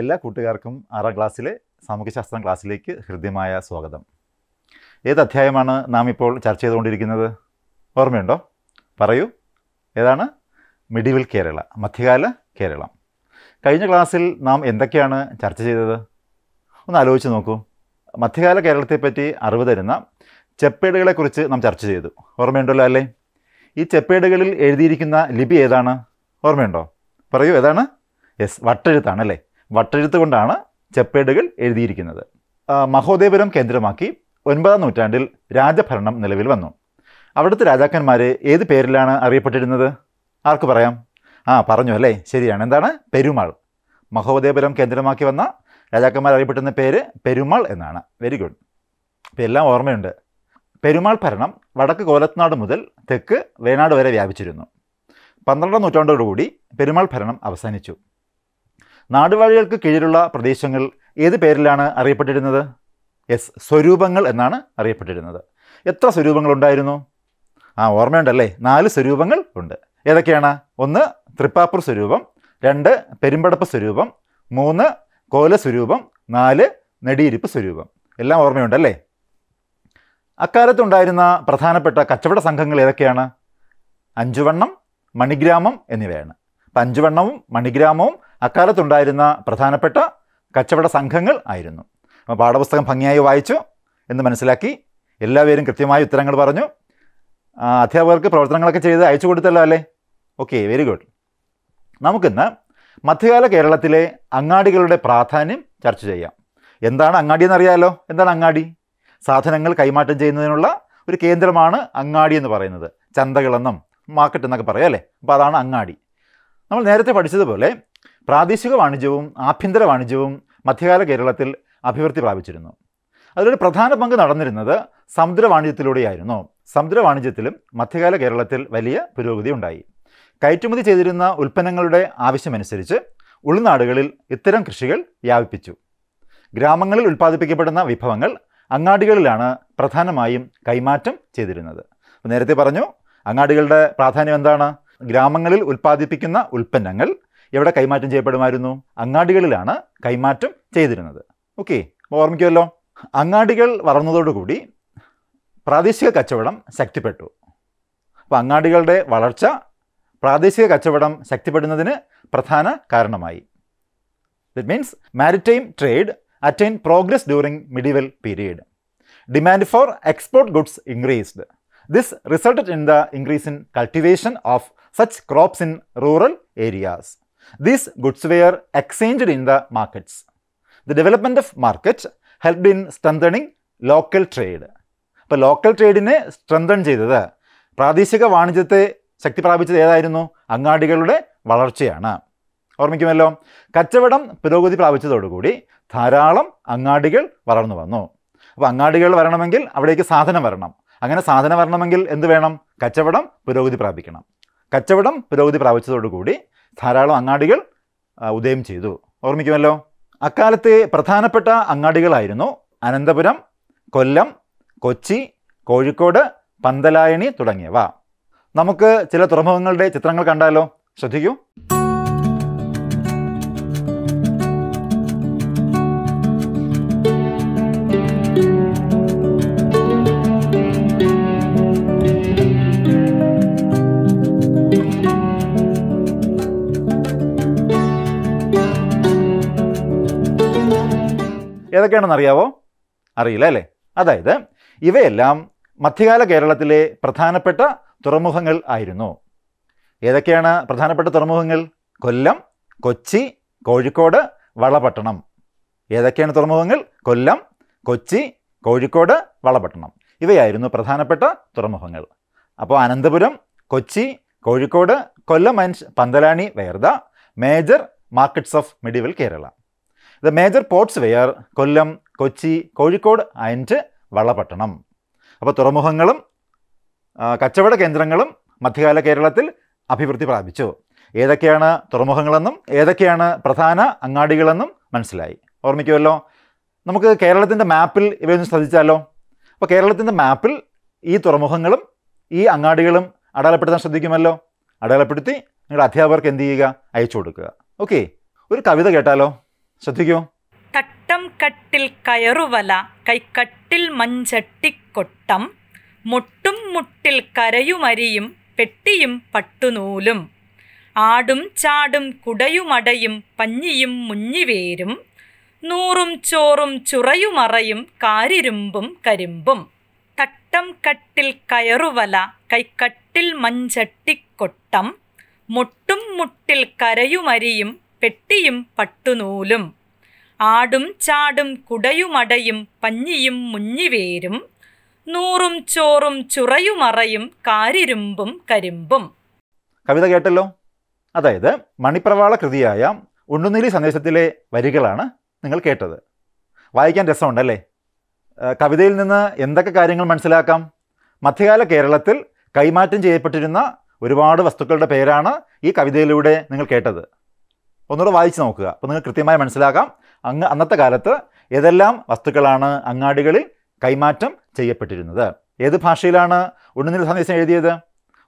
എല്ലാ കൂട്ടുകാർക്കും ആറാം ക്ലാസ്സിലെ സാമൂഹ്യശാസ്ത്രം ക്ലാസ്സിലേക്ക് ഹൃദ്യമായ സ്വാഗതം ഏത് അധ്യായമാണ് നാം ഇപ്പോൾ ചർച്ച ചെയ്തുകൊണ്ടിരിക്കുന്നത് ഓർമ്മയുണ്ടോ പറയൂ ഏതാണ് മിഡിവിൽ കേരള മധ്യകാല കേരളം കഴിഞ്ഞ ക്ലാസ്സിൽ നാം എന്തൊക്കെയാണ് ചർച്ച ചെയ്തത് ഒന്ന് ആലോചിച്ച് നോക്കൂ മധ്യകാല കേരളത്തെപ്പറ്റി അറിവ് തരുന്ന ചെപ്പേടുകളെക്കുറിച്ച് നാം ചർച്ച ചെയ്തു ഓർമ്മയുണ്ടല്ലോ അല്ലേ ഈ ചെപ്പേടുകളിൽ എഴുതിയിരിക്കുന്ന ലിപി ഏതാണ് ഓർമ്മയുണ്ടോ പറയൂ ഏതാണ് യെസ് വട്ടെഴുത്താണ് അല്ലേ വട്ടെഴുത്ത് കൊണ്ടാണ് ചെപ്പേടുകൾ എഴുതിയിരിക്കുന്നത് മഹോദേപുരം കേന്ദ്രമാക്കി ഒൻപതാം നൂറ്റാണ്ടിൽ രാജഭരണം നിലവിൽ വന്നു അവിടുത്തെ രാജാക്കന്മാർ ഏത് പേരിലാണ് അറിയപ്പെട്ടിരുന്നത് ആർക്ക് പറയാം ആ പറഞ്ഞു അല്ലേ ശരിയാണ് എന്താണ് പെരുമാൾ മഹോദേപുരം കേന്ദ്രമാക്കി വന്ന രാജാക്കന്മാർ അറിയപ്പെട്ടിരുന്ന പേര് പെരുമാൾ എന്നാണ് വെരി ഗുഡ് ഇപ്പം എല്ലാം ഓർമ്മയുണ്ട് പെരുമാൾ ഭരണം വടക്ക് കോലത്തനാട് മുതൽ തെക്ക് വേണാട് വരെ വ്യാപിച്ചിരുന്നു പന്ത്രണ്ടാം നൂറ്റാണ്ടോടുകൂടി പെരുമാൾ ഭരണം അവസാനിച്ചു നാടുവാഴികൾക്ക് കീഴിലുള്ള പ്രദേശങ്ങൾ ഏത് പേരിലാണ് അറിയപ്പെട്ടിരുന്നത് എസ് സ്വരൂപങ്ങൾ എന്നാണ് അറിയപ്പെട്ടിരുന്നത് എത്ര സ്വരൂപങ്ങൾ ഉണ്ടായിരുന്നു ആ ഓർമ്മയുണ്ടല്ലേ നാല് സ്വരൂപങ്ങൾ ഉണ്ട് ഏതൊക്കെയാണ് ഒന്ന് തൃപ്പാപ്പുർ സ്വരൂപം രണ്ട് പെരുമ്പടപ്പ് സ്വരൂപം മൂന്ന് കോല സ്വരൂപം നാല് നെടിയിരിപ്പ് സ്വരൂപം എല്ലാം ഓർമ്മയുണ്ടല്ലേ അക്കാലത്തുണ്ടായിരുന്ന പ്രധാനപ്പെട്ട കച്ചവട സംഘങ്ങൾ ഏതൊക്കെയാണ് അഞ്ചുവണ്ണം മണിഗ്രാമം എന്നിവയാണ് പഞ്ചുവെണ്ണവും മണിഗ്രാമവും അക്കാലത്തുണ്ടായിരുന്ന പ്രധാനപ്പെട്ട കച്ചവട സംഘങ്ങൾ ആയിരുന്നു അപ്പോൾ പാഠപുസ്തകം ഭംഗിയായി വായിച്ചു എന്ന് മനസ്സിലാക്കി എല്ലാവരും കൃത്യമായ ഉത്തരങ്ങൾ പറഞ്ഞു അധ്യാപകർക്ക് പ്രവർത്തനങ്ങളൊക്കെ ചെയ്ത് അയച്ചു കൊടുത്തല്ലോ അല്ലേ ഓക്കെ വെരി ഗുഡ് നമുക്കിന്ന് മധ്യകാല കേരളത്തിലെ അങ്ങാടികളുടെ പ്രാധാന്യം ചർച്ച ചെയ്യാം എന്താണ് അങ്ങാടി എന്നറിയാലോ എന്താണ് അങ്ങാടി സാധനങ്ങൾ കൈമാറ്റം ചെയ്യുന്നതിനുള്ള ഒരു കേന്ദ്രമാണ് അങ്ങാടി എന്ന് പറയുന്നത് ചന്തകളെന്നും മാർക്കറ്റ് എന്നൊക്കെ പറയാം അല്ലേ അപ്പോൾ അതാണ് അങ്ങാടി നമ്മൾ നേരത്തെ പഠിച്ചതുപോലെ പ്രാദേശിക വാണിജ്യവും ആഭ്യന്തര വാണിജ്യവും മധ്യകാല കേരളത്തിൽ അഭിവൃദ്ധി പ്രാപിച്ചിരുന്നു അതിലൊരു പ്രധാന പങ്ക് നടന്നിരുന്നത് സമുദ്ര വാണിജ്യത്തിലൂടെയായിരുന്നു സമുദ്ര വാണിജ്യത്തിലും മധ്യകാല കേരളത്തിൽ വലിയ പുരോഗതി ഉണ്ടായി കയറ്റുമതി ചെയ്തിരുന്ന ഉൽപ്പന്നങ്ങളുടെ ആവശ്യമനുസരിച്ച് ഉൾനാടുകളിൽ ഇത്തരം കൃഷികൾ വ്യാപിപ്പിച്ചു ഗ്രാമങ്ങളിൽ ഉൽപ്പാദിപ്പിക്കപ്പെടുന്ന വിഭവങ്ങൾ അങ്ങാടികളിലാണ് പ്രധാനമായും കൈമാറ്റം ചെയ്തിരുന്നത് നേരത്തെ പറഞ്ഞു അങ്ങാടികളുടെ പ്രാധാന്യം എന്താണ് ഗ്രാമങ്ങളിൽ ഉൽപ്പാദിപ്പിക്കുന്ന ഉൽപ്പന്നങ്ങൾ എവിടെ കൈമാറ്റം ചെയ്യപ്പെടുമായിരുന്നു അങ്ങാടികളിലാണ് കൈമാറ്റം ചെയ്തിരുന്നത് ഓക്കെ ഓർമ്മിക്കുമല്ലോ അങ്ങാടികൾ വളർന്നതോടുകൂടി പ്രാദേശിക കച്ചവടം ശക്തിപ്പെട്ടു അപ്പോൾ അങ്ങാടികളുടെ വളർച്ച പ്രാദേശിക കച്ചവടം ശക്തിപ്പെടുന്നതിന് പ്രധാന കാരണമായി that means maritime trade attain progress during medieval period demand for export goods increased this resulted in the increase in cultivation of such crops in rural areas. These goods were exchanged in the markets. The development of market helped in strengthening local trade. അപ്പോൾ local ട്രേഡിനെ strengthen ചെയ്തത് പ്രാദേശിക വാണിജ്യത്തെ ശക്തി പ്രാപിച്ചത് ഏതായിരുന്നു അങ്ങാടികളുടെ വളർച്ചയാണ് ഓർമ്മിക്കുമല്ലോ കച്ചവടം പുരോഗതി പ്രാപിച്ചതോടുകൂടി ധാരാളം അങ്ങാടികൾ വളർന്നു വന്നു അപ്പോൾ അങ്ങാടികൾ വരണമെങ്കിൽ അവിടേക്ക് സാധനം വരണം അങ്ങനെ സാധനം വരണമെങ്കിൽ എന്ത് വേണം കച്ചവടം പുരോഗതി പ്രാപിക്കണം കച്ചവടം പുരോഗതി പ്രാപിച്ചതോടുകൂടി ധാരാളം അങ്ങാടികൾ ഉദയം ചെയ്തു ഓർമ്മിക്കുമല്ലോ അക്കാലത്തെ പ്രധാനപ്പെട്ട അങ്ങാടികളായിരുന്നു അനന്തപുരം കൊല്ലം കൊച്ചി കോഴിക്കോട് പന്തലായണി തുടങ്ങിയവ നമുക്ക് ചില തുറമുഖങ്ങളുടെ ചിത്രങ്ങൾ കണ്ടാലോ ശ്രദ്ധിക്കൂ ഏതൊക്കെയാണെന്ന് അറിയാവോ അറിയില്ല അല്ലേ അതായത് ഇവയെല്ലാം മധ്യകാല കേരളത്തിലെ പ്രധാനപ്പെട്ട തുറമുഖങ്ങൾ ആയിരുന്നു ഏതൊക്കെയാണ് പ്രധാനപ്പെട്ട തുറമുഖങ്ങൾ കൊല്ലം കൊച്ചി കോഴിക്കോട് വളപട്ടണം ഏതൊക്കെയാണ് തുറമുഖങ്ങൾ കൊല്ലം കൊച്ചി കോഴിക്കോട് വളപട്ടണം ഇവയായിരുന്നു പ്രധാനപ്പെട്ട തുറമുഖങ്ങൾ അപ്പോൾ Ananthapuram Kochi Kozhikode Kollam and Pantalayani were the major markets of medieval Kerala the major ports were Kollam Kochi Kozhikode and Valapattanam അപ്പോൾ തുറമുഖങ്ങളും കച്ചവട കേന്ദ്രങ്ങളും മധ്യകാല കേരളത്തിൽ അഭിവൃദ്ധി പ്രാപിച്ചു ഏതൊക്കെയാണ് തുറമുഖങ്ങളെന്നും ഏതൊക്കെയാണ് പ്രധാന അങ്ങാടികളെന്നും മനസ്സിലായി ഓർമ്മിക്കുമല്ലോ നമുക്ക് കേരളത്തിൻ്റെ മാപ്പിൽ ഇവയൊന്നും ശ്രദ്ധിച്ചാലോ അപ്പോൾ കേരളത്തിൻ്റെ മാപ്പിൽ ഈ തുറമുഖങ്ങളും ഈ അങ്ങാടികളും അടയാളപ്പെടുത്താൻ ശ്രദ്ധിക്കുമല്ലോ അടയാളപ്പെടുത്തി നിങ്ങളുടെ അധ്യാപകർക്ക് എന്ത് ചെയ്യുക അയച്ചു കൊടുക്കുക ഓക്കെ ഒരു കവിത കേട്ടാലോ ശ്രദ്ധിക്കൂ തട്ടം കട്ടിൽ കയറുവല കൈക്കട്ടിൽ മഞ്ചട്ടിക്കൊട്ടം മുട്ടും മുട്ടിൽ കരയുമരിയും പെട്ടിയും പട്ടുനൂലും ആടും ചാടും കുടയുമടയും പഞ്ഞിയും മുഞ്ഞിവേരും നൂറും ചോറും ചുറയുമറയും കാരിരുമ്പും കരിമ്പും തട്ടം കട്ടിൽ കയറുവല കൈക്കട്ടിൽ മഞ്ചട്ടിക്കൊട്ടം മുട്ടും മുട്ടിൽ കരയുമരിയും പെട്ടിയും പട്ടുനൂലും ആടും ചാടും കുടയുമടയും പഞ്ഞിയും മുഞ്ഞിവേരും നൂറും ചോറും ചുറയുമറയും കാരിരുമ്പും കരിമ്പും കവിത കേട്ടല്ലോ അതായത് മണിപ്രവാള കൃതിയായ ഉണ്ണുനീലി സന്ദേശത്തിലെ വരികളാണ് നിങ്ങൾ കേട്ടത് വായിക്കാൻ രസമുണ്ടല്ലേ കവിതയിൽ നിന്ന് എന്തൊക്കെ കാര്യങ്ങൾ മനസ്സിലാക്കാം മധ്യകാല കേരളത്തിൽ കൈമാറ്റം ചെയ്യപ്പെട്ടിരുന്ന ഒരുപാട് വസ്തുക്കളുടെ പേരാണ് ഈ കവിതയിലൂടെ നിങ്ങൾ കേട്ടത് ഒന്നുകൂടെ വായിച്ച് നോക്കുക അപ്പോൾ നിങ്ങൾ കൃത്യമായി മനസ്സിലാക്കാം അങ്ങ് അന്നത്തെ കാലത്ത് ഏതെല്ലാം വസ്തുക്കളാണ് അങ്ങാടികളിൽ കൈമാറ്റം ചെയ്യപ്പെട്ടിരുന്നത് ഏത് ഭാഷയിലാണ് ഉണ്ണുനീര് സന്ദേശം എഴുതിയത്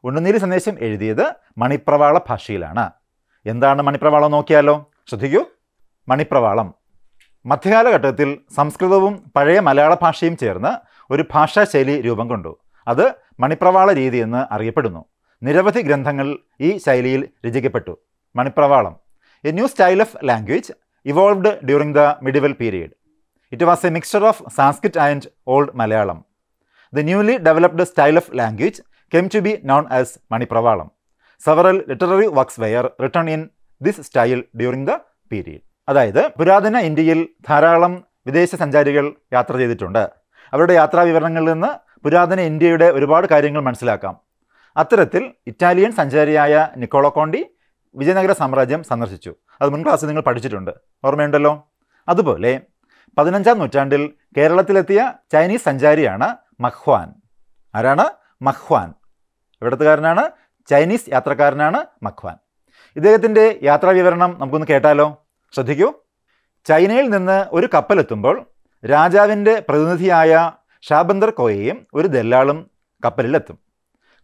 ഉണ്ണുനീര് സന്ദേശം എഴുതിയത് മണിപ്രവാള ഭാഷയിലാണ് എന്താണ് മണിപ്രവാളം നോക്കിയാലോ ശ്രദ്ധിക്കൂ മണിപ്രവാളം മധ്യകാലഘട്ടത്തിൽ സംസ്കൃതവും പഴയ മലയാള ഭാഷയും ചേർന്ന് ഒരു ഭാഷാശൈലി രൂപം കൊണ്ടു അത് മണിപ്രവാള രീതി എന്ന് അറിയപ്പെടുന്നു നിരവധി ഗ്രന്ഥങ്ങൾ ഈ ശൈലിയിൽ രചിക്കപ്പെട്ടു Manipravalam A new style of language evolved during the medieval period. It was a mixture of Sanskrit and Old Malayalam. The newly developed style of language came to be known as Manipravalam. Several literary works were written in this style during the period. അതായത് പുരാതന ഇന്ത്യയിൽ ധാരാളം വിദേശ സഞ്ചാരികൾ യാത്ര ചെയ്തിട്ടുണ്ട് അവരുടെ യാത്രാ വിവരണങ്ങളിൽ നിന്ന് പുരാതന ഇന്ത്യയുടെ ഒരുപാട് കാര്യങ്ങൾ മനസ്സിലാക്കാം അത്തരത്തിൽ ഇറ്റാലിയൻ സഞ്ചാരിയായ നിക്കോളോ കോണ്ടി വിജയനഗര സാമ്രാജ്യം സന്ദർശിച്ചു അത് മുൻ ക്ലാസ്സിൽ നിങ്ങൾ പഠിച്ചിട്ടുണ്ട് ഓർമ്മയുണ്ടല്ലോ അതുപോലെ പതിനഞ്ചാം നൂറ്റാണ്ടിൽ കേരളത്തിലെത്തിയ ചൈനീസ് സഞ്ചാരിയാണ് മഹ്വാൻ ആരാണ് മഹ്വാൻ ഇവിടത്തുകാരനാണ് ചൈനീസ് യാത്രക്കാരനാണ് മഖ്വാൻ ഇദ്ദേഹത്തിൻ്റെ യാത്രാ വിവരണം നമുക്കൊന്ന് കേട്ടാലോ ശ്രദ്ധിക്കൂ ചൈനയിൽ നിന്ന് ഒരു കപ്പലെത്തുമ്പോൾ രാജാവിൻ്റെ പ്രതിനിധിയായ ഷാബന്ദർ കോയയും ഒരു ദല്ലാളും കപ്പലിലെത്തും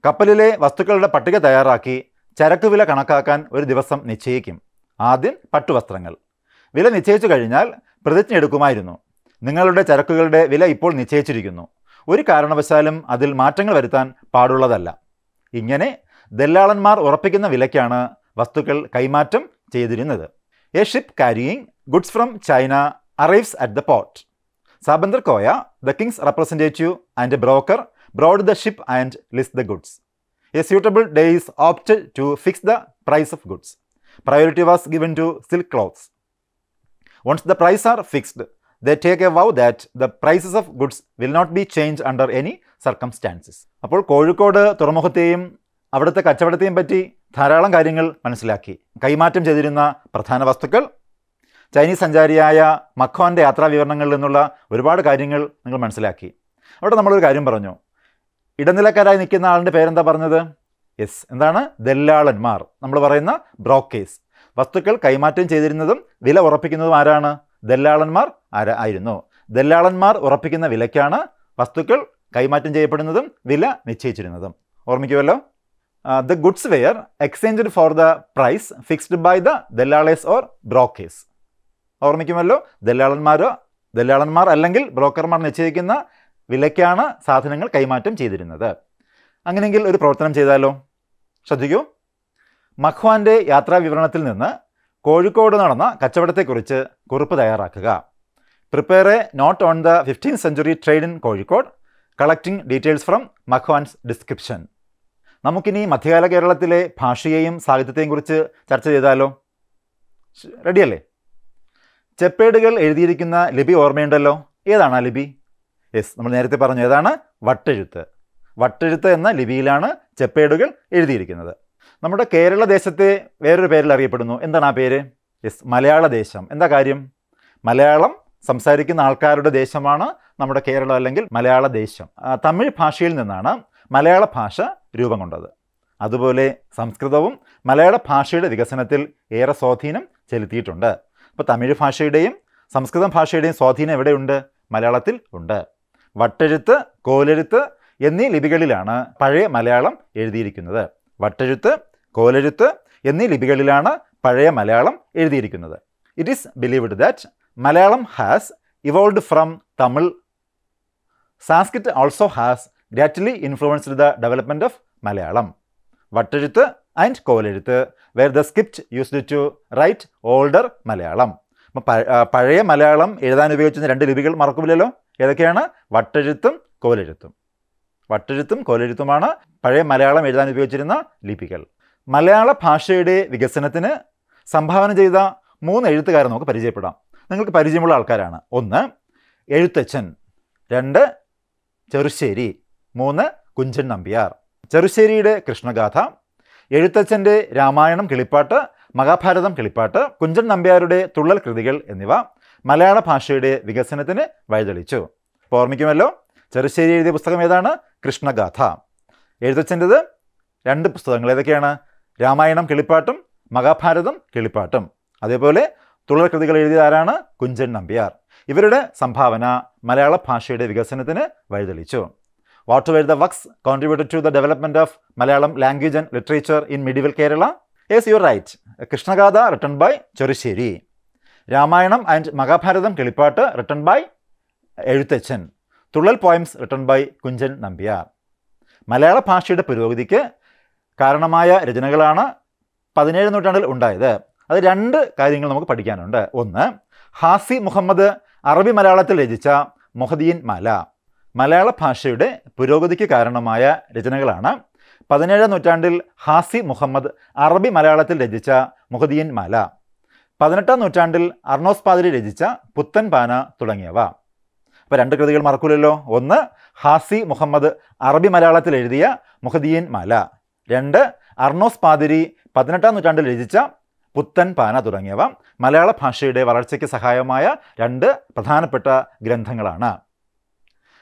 കപ്പലിലെ വസ്തുക്കളുടെ പട്ടിക തയ്യാറാക്കി ചരക്കുവില കണക്കാക്കാൻ ഒരു ദിവസം നിശ്ചയിക്കും ആദ്യം പട്ടുവസ്ത്രങ്ങൾ വില നിശ്ചയിച്ചു കഴിഞ്ഞാൽ പ്രതിജ്ഞ എടുക്കുമായിരുന്നു നിങ്ങളുടെ ചരക്കുകളുടെ വില ഇപ്പോൾ നിശ്ചയിച്ചിരിക്കുന്നു ഒരു കാരണവശാലും അതിൽ മാറ്റങ്ങൾ വരുത്താൻ പാടുള്ളതല്ല ഇങ്ങനെ ദല്ലാളന്മാർ ഉറപ്പിക്കുന്ന വിലയ്ക്കാണ് വസ്തുക്കൾ കൈമാറ്റം ചെയ്തിരുന്നത് a ship carrying goods from China arrives at the port Shahbandar Koya the king's representative and broker board the ship and list the goods a suitable day is opt to fix the price of goods priority was given to silk clothes once the price are fixed the take a vow that the prices of goods will not be change under any circumstances അപ്പോൾ കോഴിക്കോട് തുറമുഖത്തെയും അവിടുത്തെ കച്ചവടത്തെയും പറ്റി ധാരാളം കാര്യങ്ങൾ മനസ്സിലാക്കി കൈമാറ്റം ചെയ്തിരുന്ന പ്രധാന വസ്തുക്കൾ ചൈനീസ് സഞ്ചാരിയായ മഖോൻ്റെ യാത്രാ വിവരണങ്ങളിൽ നിന്നുള്ള ഒരുപാട് കാര്യങ്ങൾ നിങ്ങൾ മനസ്സിലാക്കി അവിടെ നമ്മളൊരു കാര്യം പറഞ്ഞു ഇടനിലക്കാരായി നിൽക്കുന്ന ആളിൻ്റെ പേരെന്താ പറഞ്ഞത് യെസ് എന്താണ് ദല്ലാളന്മാർ നമ്മൾ പറയുന്ന ബ്രോക്കേഴ്സ് വസ്തുക്കൾ കൈമാറ്റം ചെയ്തിരുന്നതും വില ഉറപ്പിക്കുന്നതും ആരാണ് ദല്ലാളന്മാർ ആര ആയിരുന്നു ദല്ലാളന്മാർ ഉറപ്പിക്കുന്ന വിലയ്ക്കാണ് വസ്തുക്കൾ കൈമാറ്റം ചെയ്യപ്പെടുന്നതും വില നിശ്ചയിച്ചിരുന്നതും ഓർമ്മിക്കുമല്ലോ the goods were exchanged for the price fixed by the ദല്ലാളേഴ്സ് ഓർ ബ്രോക്കേഴ്സ് ഓർമ്മിക്കുമല്ലോ ദല്ലാളന്മാരോ ദല്ലാളന്മാർ അല്ലെങ്കിൽ ബ്രോക്കർമാർ നിശ്ചയിക്കുന്ന വിലയ്ക്കാണ് സാധനങ്ങൾ കൈമാറ്റം ചെയ്തിരുന്നത് അങ്ങനെയെങ്കിൽ ഒരു പ്രവർത്തനം ചെയ്താലോ ശ്രദ്ധിക്കൂ മഖ്വാൻ്റെ യാത്രാവിവരണത്തിൽ നിന്ന് കോഴിക്കോട് നടന്ന കച്ചവടത്തെക്കുറിച്ച് കുറിപ്പ് തയ്യാറാക്കുക prepare a note on the fifteen century trade in Kozhikode collecting details from Ma Huan's description നമുക്കിനി മധ്യകാല കേരളത്തിലെ ഭാഷയെയും സാഹിത്യത്തെയും കുറിച്ച് ചർച്ച ചെയ്താലോ റെഡിയല്ലേ ചെപ്പേടുകൾ എഴുതിയിരിക്കുന്ന ലിപി ഓർമ്മയുണ്ടല്ലോ ഏതാണ് ആ ലിപി എസ് നമ്മൾ നേരത്തെ പറഞ്ഞു ഏതാണ് വട്ടെഴുത്ത് വട്ടെഴുത്ത് എന്ന ലിപിയിലാണ് ചെപ്പേടുകൾ എഴുതിയിരിക്കുന്നത് നമ്മുടെ കേരള ദേശത്തെ വേറൊരു പേരിൽ അറിയപ്പെടുന്നു എന്താണ് ആ പേര് എസ് മലയാള ദേശം എന്താ കാര്യം മലയാളം സംസാരിക്കുന്ന ആൾക്കാരുടെ ദേശമാണ് നമ്മുടെ കേരളം അല്ലെങ്കിൽ മലയാള ദേശം തമിഴ് ഭാഷയിൽ നിന്നാണ് മലയാള ഭാഷ രൂപം കൊണ്ടത് അതുപോലെ സംസ്കൃതവും മലയാള ഭാഷയുടെ വികസനത്തിൽ ഏറെ സ്വാധീനം ചെലുത്തിയിട്ടുണ്ട് അപ്പോൾ തമിഴ് ഭാഷയുടെയും സംസ്കൃതം ഭാഷയുടെയും സ്വാധീനം എവിടെയുണ്ട് മലയാളത്തിൽ ഉണ്ട് വട്ടെഴുത്ത് കോലെഴുത്ത് എന്നീ ലിപികളിലാണ് പഴയ മലയാളം എഴുതിയിരിക്കുന്നത് വട്ടെഴുത്ത് കോലെഴുത്ത് എന്നീ ലിപികളിലാണ് പഴയ മലയാളം എഴുതിയിരിക്കുന്നത് it is believed that Malayalam has evolved from Tamil Sanskrit also has greatly influenced the development of Malayalam Vattezhuthu and Kolezhuthu were the script used to write older Malayalam പഴയ മലയാളം എഴുതാൻ ഉപയോഗിച്ചിരുന്ന രണ്ട് ലിപികൾ മറക്കുമില്ലല്ലോ ഏതൊക്കെയാണ് വട്ടെഴുത്തും കോലെഴുത്തും വട്ടെഴുത്തും കോലെഴുത്തുമാണ് പഴയ മലയാളം എഴുതാൻ ഉപയോഗിച്ചിരുന്ന ലിപികൾ മലയാള ഭാഷയുടെ വികസനത്തിന് സംഭാവന ചെയ്ത മൂന്ന് എഴുത്തുകാരെ നമുക്ക് പരിചയപ്പെടാം നിങ്ങൾക്ക് പരിചയമുള്ള ആൾക്കാരാണ് ഒന്ന് എഴുത്തച്ഛൻ രണ്ട് ചെറുശ്ശേരി മൂന്ന് കുഞ്ചൻ നമ്പ്യാർ ചെറുശ്ശേരിയുടെ കൃഷ്ണഗാഥ എഴുത്തച്ഛൻ്റെ രാമായണം കിളിപ്പാട്ട് മഹാഭാരതം കിളിപ്പാട്ട് കുഞ്ചൻ നമ്പ്യാരുടെ തുള്ളൽ കൃതികൾ എന്നിവ മലയാള ഭാഷയുടെ വികസനത്തിന് വഴിതെളിച്ചു അപ്പോൾ ഓർമ്മിക്കുമല്ലോ ചെറുശ്ശേരി എഴുതിയ പുസ്തകം ഏതാണ് കൃഷ്ണഗാഥ എഴുത്തച്ഛൻ്റെത് രണ്ട് പുസ്തകങ്ങൾ ഏതൊക്കെയാണ് രാമായണം കിളിപ്പാട്ടും മഹാഭാരതം കിളിപ്പാട്ടും അതേപോലെ തുടർ കൃതികൾ ആരാണ് കുഞ്ചൻ നമ്പ്യാർ ഇവരുടെ സംഭാവന മലയാള ഭാഷയുടെ വികസനത്തിന് വഴിതെളിച്ചു what were the works contributed to the development of Malayalam language and literature in medieval Kerala yes you're right Krishnagatha written by Cherusseri Ramayanam and Mahabharatam Kilippattu written by Ezhuthachan Thullal poems written by Kunchan Nambiar മലയാള ഭാഷയുടെ പുരോഗതിക്ക് കാരണമായ രചനകളാണ് പതിനേഴ് നൂറ്റാണ്ടിൽ ഉണ്ടായത് അത് രണ്ട് കാര്യങ്ങൾ നമുക്ക് പഠിക്കാനുണ്ട് ഒന്ന് ഹാസി മുഹമ്മദ് അറബി മലയാളത്തിൽ രചിച്ച മൊഹദീൻ മല മലയാള ഭാഷയുടെ പുരോഗതിക്ക് കാരണമായ രചനകളാണ് പതിനേഴാം നൂറ്റാണ്ടിൽ ഹാസി മുഹമ്മദ് അറബി മലയാളത്തിൽ രചിച്ച മുഹദീൻ മാല പതിനെട്ടാം നൂറ്റാണ്ടിൽ അർണോസ് പാതിരി രചിച്ച പുത്തൻ പാന തുടങ്ങിയവ അപ്പോൾ രണ്ട് കൃതികൾ മറക്കൂലല്ലോ ഒന്ന് ഹാസി മുഹമ്മദ് അറബി മലയാളത്തിൽ എഴുതിയ മുഹദീൻ മാല രണ്ട് അർണോസ് പാതിരി പതിനെട്ടാം നൂറ്റാണ്ടിൽ രചിച്ച പുത്തൻ പാന തുടങ്ങിയവ മലയാള ഭാഷയുടെ വളർച്ചയ്ക്ക് സഹായമായ രണ്ട് പ്രധാനപ്പെട്ട ഗ്രന്ഥങ്ങളാണ്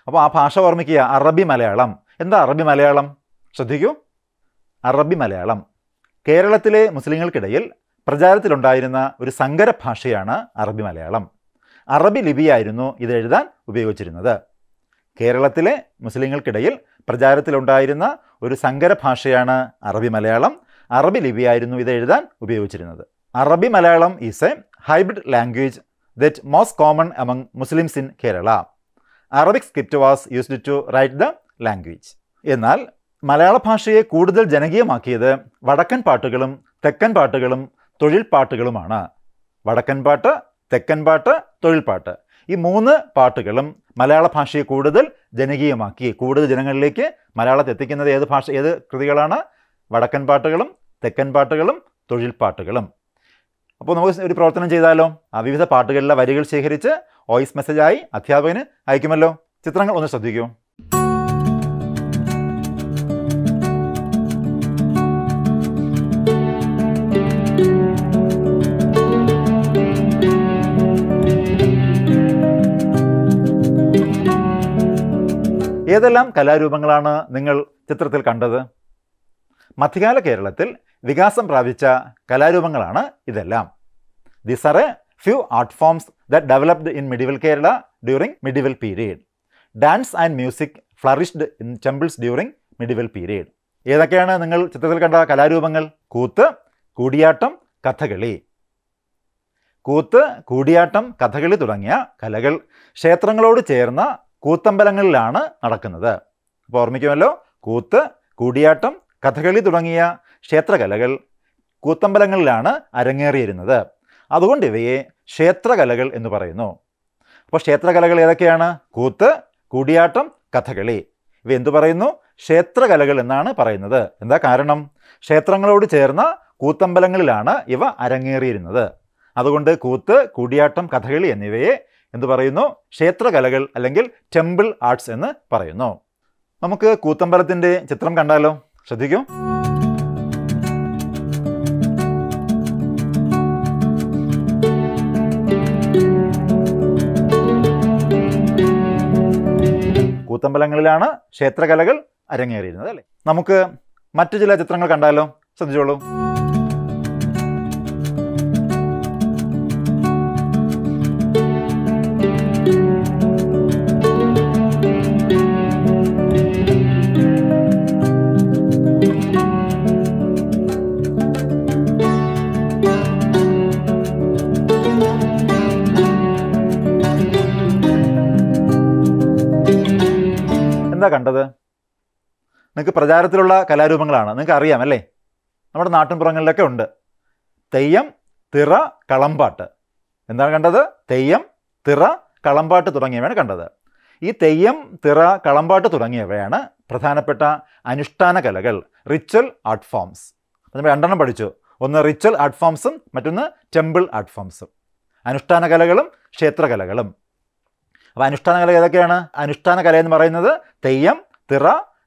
അപ്പോൾ ആ ഭാഷ ഓർമ്മിക്കുക അറബി മലയാളം എന്താ അറബി മലയാളം ശ്രദ്ധിക്കൂ അറബി മലയാളം കേരളത്തിലെ മുസ്ലിങ്ങൾക്കിടയിൽ പ്രചാരത്തിലുണ്ടായിരുന്ന ഒരു സങ്കര ഭാഷയാണ് അറബി മലയാളം അറബി ലിപിയായിരുന്നു ഇത് എഴുതാൻ ഉപയോഗിച്ചിരുന്നത് കേരളത്തിലെ മുസ്ലിങ്ങൾക്കിടയിൽ പ്രചാരത്തിലുണ്ടായിരുന്ന ഒരു സങ്കര ഭാഷയാണ് അറബി മലയാളം അറബി ലിപിയായിരുന്നു ഇത് എഴുതാൻ ഉപയോഗിച്ചിരുന്നത് Arabi Malayalam is a hybrid language that most common among Muslims in Kerala Arabic script was used to write the language എന്നാൽ മലയാള ഭാഷയെ കൂടുതൽ ജനകീയമാക്കിയത് വടക്കൻ പാട്ടുകളും തെക്കൻ പാട്ടുകളും തൊഴിൽ പാട്ടുകളുമാണ് വടക്കൻ പാട്ട് തെക്കൻ പാട്ട് തൊഴിൽ പാട്ട് ഈ മൂന്ന് പാട്ടുകളും മലയാള ഭാഷയെ കൂടുതൽ ജനകീയമാക്കി കൂടുതൽ ജനങ്ങളിലേക്ക് മലയാളത്തെ എത്തിക്കുന്നത് ഏത് ഭാഷ ഏത് കൃതികളാണ് വടക്കൻ പാട്ടുകളും തെക്കൻ പാട്ടുകളും തൊഴിൽ പാട്ടുകളും അപ്പോൾ നമുക്ക് ഒരു പ്രവർത്തനം ചെയ്താലോ ആ വിവിധ പാട്ടുകളിലെ വരികൾ ശേഖരിച്ച് വോയിസ് മെസ്സേജായി അധ്യാപകന് അയക്കുമല്ലോ ചിത്രങ്ങൾ ഒന്ന് ശ്രദ്ധിക്കൂ ഏതെല്ലാം കലാരൂപങ്ങളാണ് നിങ്ങൾ ചിത്രത്തിൽ കണ്ടത് മധ്യകാല കേരളത്തിൽ വികാസം പ്രാപിച്ച കലാരൂപങ്ങളാണ് ഇതെല്ലാം this are a few art forms that developed in medieval Kerala during medieval period dance and music flourished in temples during medieval period ഏതൊക്കെയാണ് നിങ്ങൾ ചിത്രത്തിൽ കണ്ട കലാരൂപങ്ങൾ കൂത്ത് കൂടിയാട്ടം കഥകളി കൂത്ത് കൂടിയാട്ടം കഥകളി തുടങ്ങിയ കലകൾ ക്ഷേത്രങ്ങളോട് ചേർന്ന കൂത്തമ്പലങ്ങളിലാണ് നടക്കുന്നത് അപ്പോൾ ഓർമ്മിക്കുമല്ലോ കൂത്ത് കൂടിയാട്ടം കഥകളി തുടങ്ങിയ ക്ഷേത്രകലകൾ കൂത്തമ്പലങ്ങളിലാണ് അരങ്ങേറിയിരുന്നത് അതുകൊണ്ട് ഇവയെ ക്ഷേത്രകലകൾ എന്ന് പറയുന്നു അപ്പോൾ ക്ഷേത്രകലകൾ ഏതൊക്കെയാണ് കൂത്ത് കൂടിയാട്ടം കഥകളി ഇവ എന്തു പറയുന്നു ക്ഷേത്രകലകൾ എന്നാണ് പറയുന്നത് എന്താ കാരണം ക്ഷേത്രങ്ങളോട് ചേർന്ന കൂത്തമ്പലങ്ങളിലാണ് ഇവ അരങ്ങേറിയിരുന്നത് അതുകൊണ്ട് കൂത്ത് കൂടിയാട്ടം കഥകളി എന്നിവയെ എന്ന് പറയുന്നു ക്ഷേത്രകലകൾ അല്ലെങ്കിൽ ടെമ്പിൾ ആർട്സ് എന്ന് പറയുന്നു നമുക്ക് കൂത്തമ്പലത്തിൻ്റെ ചിത്രം കണ്ടാലോ ശ്രദ്ധിക്കൂ കൂത്തമ്പലങ്ങളിലാണ് ക്ഷേത്രകലകൾ അരങ്ങേറിയിരുന്നത് അല്ലേ നമുക്ക് മറ്റു ചില ചിത്രങ്ങൾ കണ്ടാലോ ശ്രദ്ധിച്ചോളൂ എന്താ കണ്ടത് നിങ്ങൾക്ക് പ്രചാരത്തിലുള്ള കലാരൂപങ്ങളാണ് നിങ്ങൾക്ക് അറിയാം അല്ലേ നമ്മുടെ നാട്ടിൻപുറങ്ങളിലൊക്കെ ഉണ്ട് തെയ്യം തിറ കളമ്പാട്ട് എന്താണ് കണ്ടത് തെയ്യം തിറ കളമ്പാട്ട് തുടങ്ങിയവയാണ് കണ്ടത് ഈ തെയ്യം തിറ കളമ്പാട്ട് തുടങ്ങിയവയാണ് പ്രധാനപ്പെട്ട അനുഷ്ഠാന കലകൾ റിച്വൽ ആർട്ട് ഫോംസ് നമ്മൾ രണ്ടെണ്ണം പഠിച്ചു ഒന്ന് റിച്വൽ ആർട്ട് ഫോംസും മറ്റൊന്ന് ടെമ്പിൾ ആർട്ട് ഫോംസും അനുഷ്ഠാന കലകളും ക്ഷേത്രകലകളും അപ്പോൾ അനുഷ്ഠാന കല ഏതൊക്കെയാണ് അനുഷ്ഠാന കല എന്ന് പറയുന്നത് തെയ്യം തിറ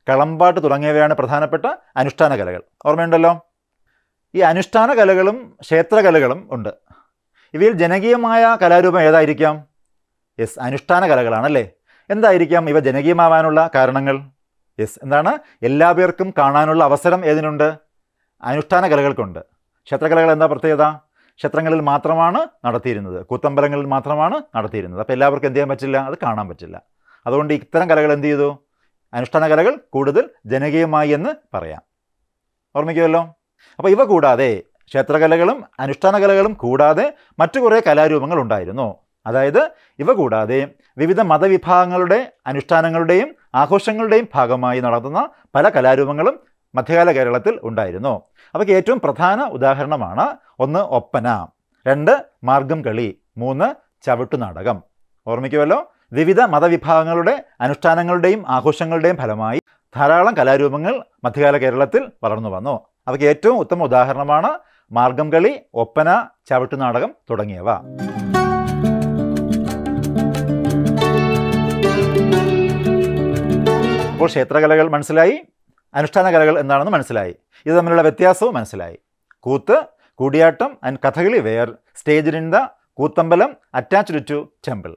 കളമ്പാട്ട് തുടങ്ങിയവയാണ് പ്രധാനപ്പെട്ട അനുഷ്ഠാന കലകൾ ഓർമ്മയുണ്ടല്ലോ ഈ അനുഷ്ഠാന കലകളും ക്ഷേത്രകലകളും ഉണ്ട് ഇവയിൽ ജനകീയമായ കലാരൂപം ഏതായിരിക്കാം യെസ് അനുഷ്ഠാന കലകളാണല്ലേ എന്തായിരിക്കാം ഇവ ജനകീയമാവാനുള്ള കാരണങ്ങൾ യെസ് എന്താണ് എല്ലാ പേർക്കും കാണാനുള്ള അവസരം ഏതിനുണ്ട് അനുഷ്ഠാന കലകൾക്കുണ്ട് ക്ഷേത്രകലകൾ എന്താ പ്രത്യേകത ക്ഷേത്രങ്ങളിൽ മാത്രമാണ് നടത്തിയിരുന്നത് കൂത്തമ്പലങ്ങളിൽ മാത്രമാണ് നടത്തിയിരുന്നത് അപ്പോൾ എല്ലാവർക്കും എന്ത് ചെയ്യാൻ പറ്റില്ല അത് കാണാൻ പറ്റില്ല അതുകൊണ്ട് ഇത്തരം കലകൾ എന്ത് ചെയ്തു അനുഷ്ഠാന കലകൾ കൂടുതൽ ജനകീയമായി എന്ന് പറയാം ഓർമ്മിക്കുമല്ലോ അപ്പോൾ ഇവ കൂടാതെ ക്ഷേത്രകലകളും അനുഷ്ഠാന കലകളും കൂടാതെ മറ്റു കുറേ കലാരൂപങ്ങൾ ഉണ്ടായിരുന്നു അതായത് ഇവ കൂടാതെ വിവിധ മതവിഭാഗങ്ങളുടെ അനുഷ്ഠാനങ്ങളുടെയും ആഘോഷങ്ങളുടെയും ഭാഗമായി നടത്തുന്ന പല കലാരൂപങ്ങളും മധ്യകാല കേരളത്തിൽ ഉണ്ടായിരുന്നു അവയ്ക്ക് ഏറ്റവും പ്രധാന ഉദാഹരണമാണ് ഒന്ന് ഒപ്പന രണ്ട് മാർഗം കളി മൂന്ന് ചവിട്ടുനാടകം ഓർമ്മിക്കുമല്ലോ വിവിധ മതവിഭാഗങ്ങളുടെ അനുഷ്ഠാനങ്ങളുടെയും ആഘോഷങ്ങളുടെയും ഫലമായി ധാരാളം കലാരൂപങ്ങൾ മധ്യകാല കേരളത്തിൽ വളർന്നു വന്നു അവയ്ക്ക് ഏറ്റവും ഉത്തമ ഉദാഹരണമാണ് മാർഗം കളി ഒപ്പന ചവിട്ടുനാടകം തുടങ്ങിയവ അപ്പോൾ ക്ഷേത്രകലകൾ മനസ്സിലായി അനുഷ്ഠാന കലകൾ എന്താണെന്ന് മനസ്സിലായി ഇത് തമ്മിലുള്ള വ്യത്യാസവും മനസ്സിലായി Koothu Koodiyattam and Kathakali were stage in Koothambalam attached to temple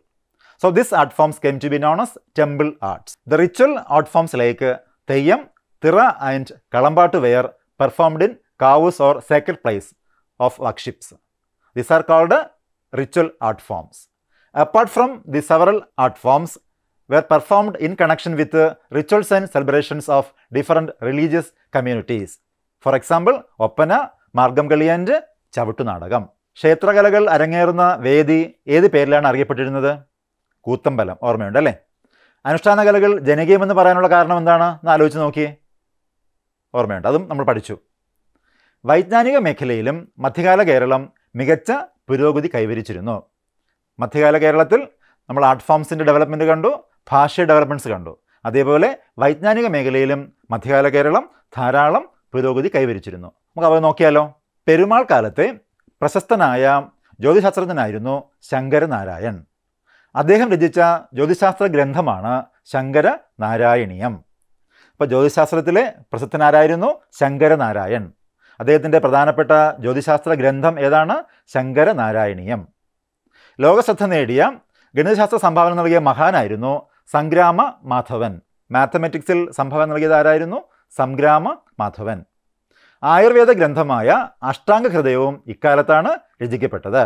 so this art forms came to be known as temple arts the ritual art forms like Theyyam Thira and Kalampattu were performed in കാവൂസ് or sacred place of worships this are called ritual art forms apart from the several art forms were performed in connection with rituals and celebrations of different religious communities for example Oppana, Margamkali and Chavittunatakam ക്ഷേത്രകലകൾ അരങ്ങേറുന്ന വേദി ഏത് പേരിലാണ് അറിയപ്പെട്ടിരുന്നത് കൂത്തമ്പലം ഓർമ്മയുണ്ടല്ലേ അല്ലേ അനുഷ്ഠാന കലകൾ ജനകീയമെന്ന് പറയാനുള്ള കാരണം എന്താണ് എന്ന് ആലോചിച്ച് നോക്കിയേ ഓർമ്മയുണ്ട് അതും നമ്മൾ പഠിച്ചു വൈജ്ഞാനിക മേഖലയിലും മധ്യകാല കേരളം മികച്ച പുരോഗതി കൈവരിച്ചിരുന്നു മധ്യകാല കേരളത്തിൽ നമ്മൾ ആർട്ട് ഫോംസിൻ്റെ ഡെവലപ്മെൻറ്റ് കണ്ടു ഭാഷ ഡെവലപ്മെൻറ്റ്സ് കണ്ടു അതേപോലെ വൈജ്ഞാനിക മേഖലയിലും മധ്യകാല കേരളം ധാരാളം പുരോഗതി കൈവരിച്ചിരുന്നു നമുക്ക് അവ നോക്കിയാലോ പെരുമാൾ കാലത്തെ പ്രശസ്തനായ ജ്യോതിശാസ്ത്രജ്ഞനായിരുന്നു ശങ്കരനാരായൺ അദ്ദേഹം രചിച്ച ജ്യോതിശാസ്ത്ര ഗ്രന്ഥമാണ് ശങ്കര നാരായണീയം അപ്പോൾ ജ്യോതിശാസ്ത്രത്തിലെ പ്രശസ്തനാരായിരുന്നു ശങ്കരനാരായൺ അദ്ദേഹത്തിൻ്റെ പ്രധാനപ്പെട്ട ജ്യോതിശാസ്ത്ര ഗ്രന്ഥം ഏതാണ് ശങ്കരനാരായണീയം ലോകശ്രദ്ധ നേടിയ ഗണിതശാസ്ത്ര സംഭാവന നൽകിയ മഹാനായിരുന്നു സംഗ്രാമ മാധവൻ മാത്തമെറ്റിക്സിൽ സംഭവം നൽകിയതാരായിരുന്നു സംഗ്രാമ മാധവൻ ആയുർവേദ ഗ്രന്ഥമായ അഷ്ടാംഗ ഹൃദയവും ഇക്കാലത്താണ് രചിക്കപ്പെട്ടത്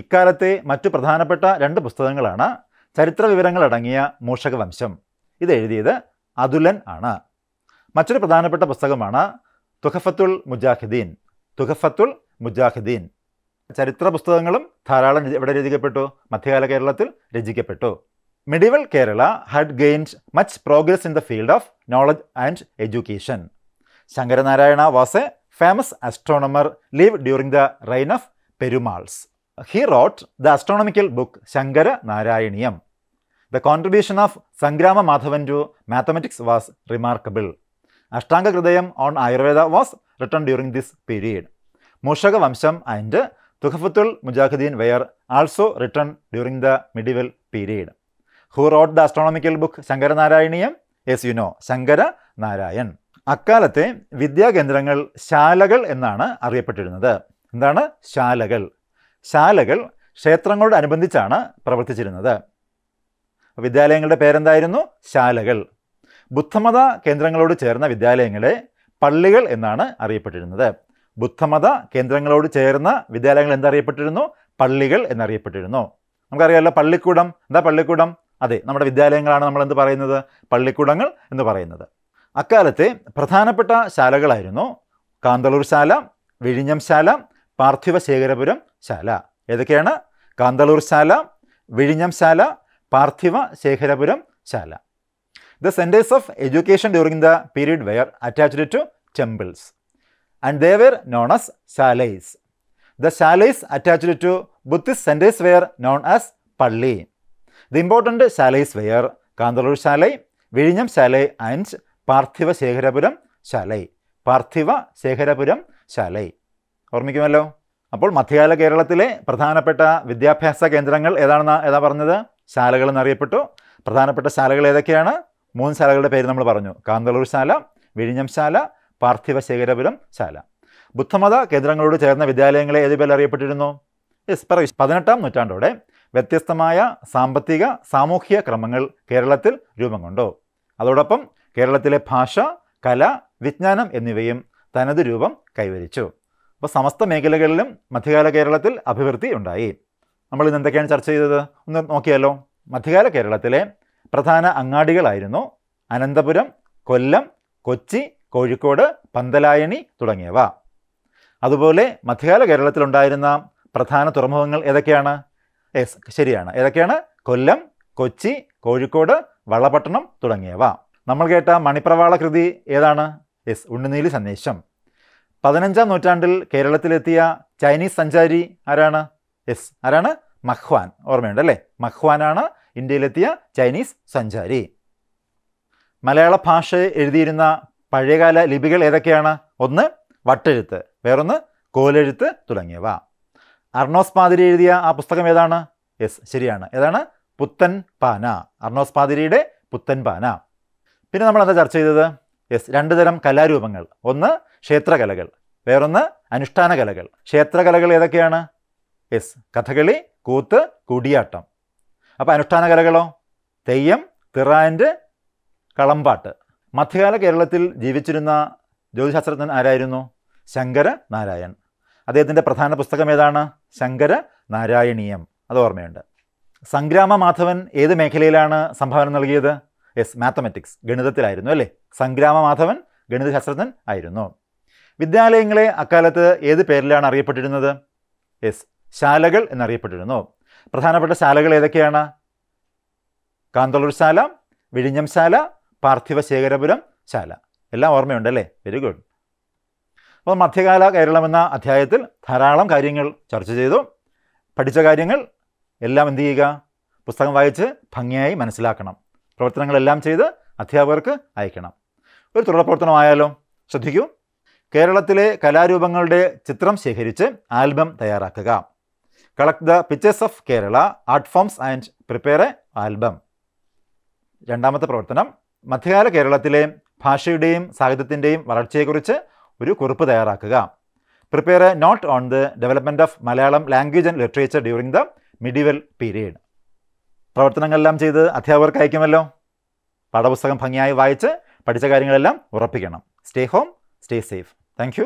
ഇക്കാലത്തെ മറ്റു പ്രധാനപ്പെട്ട രണ്ട് പുസ്തകങ്ങളാണ് ചരിത്ര വിവരങ്ങളടങ്ങിയ മൂഷകവംശം ഇത് എഴുതിയത് അതുലൻ ആണ് മറ്റൊരു പ്രധാനപ്പെട്ട പുസ്തകമാണ് തുഹഫത്തുൽ മുജാഹിദ്ദീൻ തുഹഫത്തുൽ മുജാഹിദ്ദീൻ ചരിത്ര പുസ്തകങ്ങളും ധാരാളം ഇവിടെ രചിക്കപ്പെട്ടു മധ്യകാല കേരളത്തിൽ രചിക്കപ്പെട്ടു medieval Kerala had gained much progress in the field of knowledge and education. Shankaranarayana was a famous astronomer lived during the reign of Perumals. He wrote the astronomical book Shankara Narayaniyam. The contribution of Sangrama Madhavan to mathematics was remarkable. Ashtanga Hridayam on Ayurveda was written during this period. Mushaka Vamsham and Tukhafatul Mujahideen were also written during the medieval period. Who wrote the astronomical book Sankaranarayaniyam as you know Shankara Narayan അക്കാലത്തെ വിദ്യാകേന്ദ്രങ്ങൾ ശാലകൾ എന്നാണ് അറിയപ്പെട്ടിരുന്നത് എന്താണ് ശാലകൾ ശാലകൾ ക്ഷേത്രങ്ങളോട് അനുബന്ധിച്ചാണ് പ്രവർത്തിച്ചിരുന്നത് വിദ്യാലയങ്ങളുടെ പേരെന്തായിരുന്നു ശാലകൾ ബുദ്ധമത കേന്ദ്രങ്ങളോട് ചേർന്ന വിദ്യാലയങ്ങളെ പള്ളികൾ എന്നാണ് അറിയപ്പെട്ടിരുന്നത് ബുദ്ധമത കേന്ദ്രങ്ങളോട് ചേർന്ന വിദ്യാലയങ്ങൾ എന്തറിയപ്പെട്ടിരുന്നു പള്ളികൾ എന്നറിയപ്പെട്ടിരുന്നു നമുക്കറിയാമല്ലോ പള്ളിക്കൂടം എന്താ പള്ളിക്കൂടം അതെ നമ്മുടെ വിദ്യാലയങ്ങളാണ് നമ്മൾ എന്ത് പറയുന്നത് പള്ളിക്കൂടങ്ങൾ എന്ന് പറയുന്നത് അക്കാലത്തെ പ്രധാനപ്പെട്ട ശാലകളായിരുന്നു കാന്തളൂർ ശാല വിഴിഞ്ഞം ശാല പാർത്ഥിവ ശേഖരപുരം ശാല ഏതൊക്കെയാണ് കാന്തളൂർ ശാല വിഴിഞ്ഞം ശാല Parthiva Sekharapuram Sala the centres of education during the period were attached to temples and they were known as salais the salais attached to Buddhist centres were known as palli the important salais were Kanthalloor salai വിഴിഞ്ഞം ശാലൈ ആൻഡ് പാർത്ഥിവ ശേഖരപുരം ശാലൈ പാർത്ഥിവ ശേഖരപുരം ശാലൈ ഓർമ്മിക്കുമല്ലോ അപ്പോൾ മധ്യകാല കേരളത്തിലെ പ്രധാനപ്പെട്ട വിദ്യാഭ്യാസ കേന്ദ്രങ്ങൾ ഏതാണെന്ന് ഏതാ പറഞ്ഞത് ശാലകൾ എന്നറിയപ്പെട്ടു പ്രധാനപ്പെട്ട ശാലകൾ ഏതൊക്കെയാണ് മൂന്ന് ശാലകളുടെ പേര് നമ്മൾ പറഞ്ഞു കാന്തളൂർ ശാല വിഴിഞ്ഞം ശാല പാർത്ഥിവ ശേഖരപുരം ശാല ബുദ്ധമത കേന്ദ്രങ്ങളോട് ചേർന്ന വിദ്യാലയങ്ങളെ ഏത് പേരിൽ അറിയപ്പെട്ടിരുന്നു എസ് പറയൂ പതിനെട്ടാം നൂറ്റാണ്ടോടെ വ്യത്യസ്തമായ സാമ്പത്തിക സാമൂഹിക ക്രമങ്ങൾ കേരളത്തിൽ രൂപം കൊണ്ടു അതോടൊപ്പം കേരളത്തിലെ ഭാഷ കല വിജ്ഞാനം എന്നിവയും തനത് രൂപം കൈവരിച്ചു അപ്പോൾ സമസ്ത മേഖലകളിലും മധ്യകാല കേരളത്തിൽ അഭിവൃദ്ധി ഉണ്ടായി നമ്മൾ ഇന്ന് എന്തൊക്കെയാണ് ചർച്ച ചെയ്തത് ഒന്ന് നോക്കിയാലോ മധ്യകാല കേരളത്തിലെ പ്രധാന അങ്ങാടികളായിരുന്നു അനന്തപുരം കൊല്ലം കൊച്ചി കോഴിക്കോട് പന്തലായണി തുടങ്ങിയവ അതുപോലെ മധ്യകാല കേരളത്തിലുണ്ടായിരുന്ന പ്രധാന തുറമുഖങ്ങൾ ഏതൊക്കെയാണ് എസ് ശരിയാണ് ഏതൊക്കെയാണ് കൊല്ലം കൊച്ചി കോഴിക്കോട് വളപട്ടണം തുടങ്ങിയവ നമ്മൾ കേട്ട മണിപ്രവാള കൃതി ഏതാണ് എസ് ഉണ്ണുനീലി സന്ദേശം പതിനഞ്ചാം നൂറ്റാണ്ടിൽ കേരളത്തിലെത്തിയ ചൈനീസ് സഞ്ചാരി ആരാണ് എസ് ആരാണ് മഹ്വാൻ ഓർമ്മയുണ്ട് അല്ലേ മഹ്വാനാണ് ഇന്ത്യയിലെത്തിയ ചൈനീസ് സഞ്ചാരി മലയാള ഭാഷ എഴുതിയിരുന്ന പഴയകാല ലിപികൾ ഏതൊക്കെയാണ് ഒന്ന് വട്ടെഴുത്ത് വേറൊന്ന് കോലെഴുത്ത് തുടങ്ങിയവ അർണോസ് പാതിരി എഴുതിയ ആ പുസ്തകം ഏതാണ് യെസ് ശരിയാണ് ഏതാണ് പുത്തൻ പാന അർണോസ് പാതിരിയുടെ പുത്തൻ പാന പിന്നെ നമ്മൾ എന്താ ചർച്ച ചെയ്തത് യെസ് രണ്ട് തരം കലാരൂപങ്ങൾ ഒന്ന് ക്ഷേത്രകലകൾ വേറൊന്ന് അനുഷ്ഠാന കലകൾ ക്ഷേത്രകലകൾ ഏതൊക്കെയാണ് യെസ് കഥകളി കൂത്ത് കൂടിയാട്ടം അപ്പോൾ അനുഷ്ഠാന കലകളോ തെയ്യം തിറാൻഡ് കളമ്പാട്ട് മധ്യകാല കേരളത്തിൽ ജീവിച്ചിരുന്ന ജ്യോതിശാസ്ത്രജ്ഞൻ ആരായിരുന്നു ശങ്കര നാരായൺ അദ്ദേഹത്തിൻ്റെ പ്രധാന പുസ്തകം ഏതാണ് ശങ്കര നാരായണീയം അത് ഓർമ്മയുണ്ട് സംഗ്രാമ മാധവൻ ഏത് മേഖലയിലാണ് സംഭാവന നൽകിയത് എസ് മാത്തമെറ്റിക്സ് ഗണിതത്തിലായിരുന്നു അല്ലേ സംഗ്രാമ മാധവൻ ഗണിതശാസ്ത്രജ്ഞൻ ആയിരുന്നു വിദ്യാലയങ്ങളെ അക്കാലത്ത് ഏത് പേരിലാണ് അറിയപ്പെട്ടിരുന്നത് എസ് ശാലകൾ എന്നറിയപ്പെട്ടിരുന്നു പ്രധാനപ്പെട്ട ശാലകൾ ഏതൊക്കെയാണ് കാന്തളൂർ ശാല വിഴിഞ്ഞം ശാല പാർത്ഥിവ ശേഖരപുരം ശാല എല്ലാം ഓർമ്മയുണ്ടല്ലേ വെരി ഗുഡ് അപ്പോൾ മധ്യകാല കേരളം എന്ന അധ്യായത്തിൽ ധാരാളം കാര്യങ്ങൾ ചർച്ച ചെയ്തു പഠിച്ച കാര്യങ്ങൾ എല്ലാം എന്ത് ചെയ്യുക പുസ്തകം വായിച്ച് ഭംഗിയായി മനസ്സിലാക്കണം പ്രവർത്തനങ്ങളെല്ലാം ചെയ്ത് അധ്യാപകർക്ക് അയക്കണം ഒരു തുടർപ്രവർത്തനമായാലോ ശ്രദ്ധിക്കൂ കേരളത്തിലെ കലാരൂപങ്ങളുടെ ചിത്രം ശേഖരിച്ച് ആൽബം തയ്യാറാക്കുക collect the pictures of Kerala art forms and prepare a album രണ്ടാമത്തെ പ്രവർത്തനം മധ്യകാല കേരളത്തിലെ ഭാഷയുടെയും സാഹിത്യത്തിൻ്റെയും വളർച്ചയെക്കുറിച്ച് ഒരു കുറിപ്പ് തയ്യാറാക്കുക prepare a note on the development of Malayalam language and literature during the medieval period പ്രവർത്തനങ്ങളെല്ലാം ചെയ്ത് അധ്യാപകർക്ക് അയക്കുമല്ലോ പാഠപുസ്തകം ഭംഗിയായി വായിച്ച് പഠിച്ച കാര്യങ്ങളെല്ലാം ഉറപ്പിക്കണം stay home stay safe thank